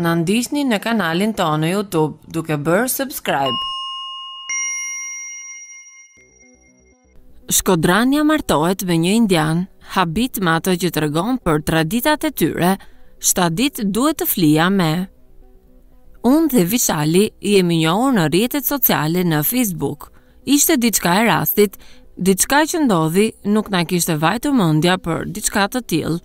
Në ndisni në kanalin tonë në Youtube duke bërë subscribe. Shkodranja martohet me një indian, habit ma të që të për traditat e tyre, shtadit duhet të flia me. Unë dhe Vishali jemi njohur në rjetet sociale në Facebook. Ishte diçka e rastit, diçka që ndodhi nuk na kishte vajtur mendja për diçka të tillë.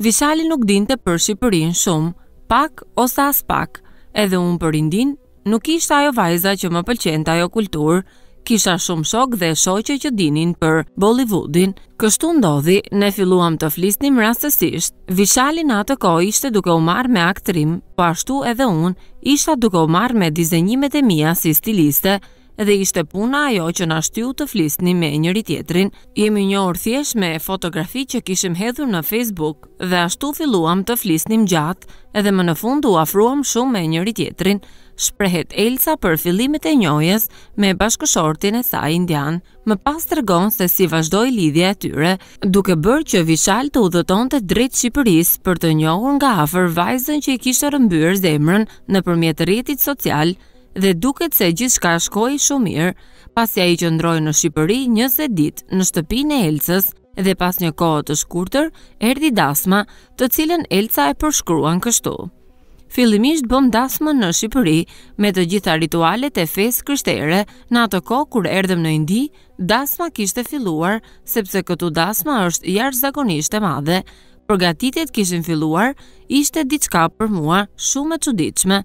Vishali nuk dinte për Shqipërinë shumë pak ose as pak, edhe unë për indin, nuk ishte ajo vajza që më pëlqente ajo kulturë, kisha shumë shok dhe shoqe që dinin për Bollywoodin. Kështu ndodhi, ne filluam të flisnim rastësisht. Vishali në atë kohë ishte duke u marrë me aktrim, po ashtu edhe unë isha duke u marrë me dizenjimet e mia si stiliste, dhe ishte puna ajo që na shtyu të flisni me njëri tjetrin. Jemi një thjesht me fotografi që kishim hedhur në Facebook dhe ashtu filluam të flisnim gjatë edhe më në fund u afruam shumë me njëri tjetrin. Shprehet Elsa për fillimet e njohjes me bashkëshortin e saj indian. Më pas tregon se si vazhdoj lidhja e tyre, duke bërë që Vishal të udhëtonte drejt Shqipërisë për të njohur nga afër vajzën që i kishte rrëmbyer zemrën nëpërmjet rrjetit social dhe duket se gjithë shka shkoj shumë mirë, pas ja i qëndroj në Shqipëri njëse dit në shtëpin e Elcës dhe pas një kohë të shkurëtër, erdi dasma të cilën Elca e përshkruan kështu. Filimisht bëm dasma në Shqipëri me të gjitha ritualet e fes kështere në atë kohë kur erdem në Indi, dasma kishte filuar sepse këtu dasma është jarë zakonisht e madhe, Përgatitit kishin filuar, ishte diçka për mua shumë e quditshme,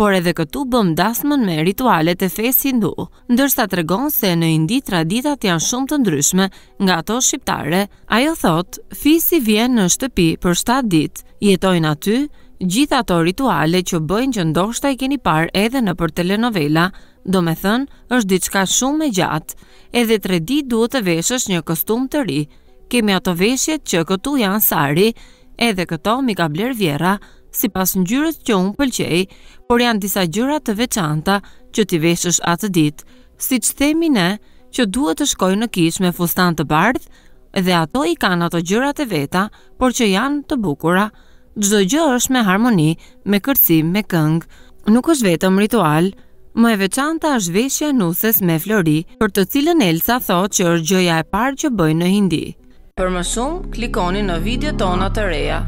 por edhe këtu bëm dasmën me ritualet e fesë hindu, ndërsa të regon se në indi traditat janë shumë të ndryshme nga ato shqiptare. Ajo thot, fisi vjen në shtëpi për 7 dit, jetojnë aty, gjitha ato rituale që bëjnë që ndoshta i keni par edhe në për telenovela, do me thënë, është diçka shumë e gjatë, edhe 3 dit duhet të veshësh një kostum të ri. Kemi ato veshjet që këtu janë sari, edhe këto mi ka bler vjera, si pas njërës që unë pëlqej, por janë disa gjëra të veçanta që ti veshësh atë ditë, si që themi ne që duhet të shkoj në kish me fustan të bardh dhe ato i kanë ato gjërat e veta, por që janë të bukura, gjdo gjë është me harmoni, me kërcim, me këngë, nuk është vetëm ritual, më e veçanta është veshja nuses me flori, për të cilën Elsa thot që është gjëja e parë që bëjnë në hindi. Për më shumë, klikoni në video tona të reja.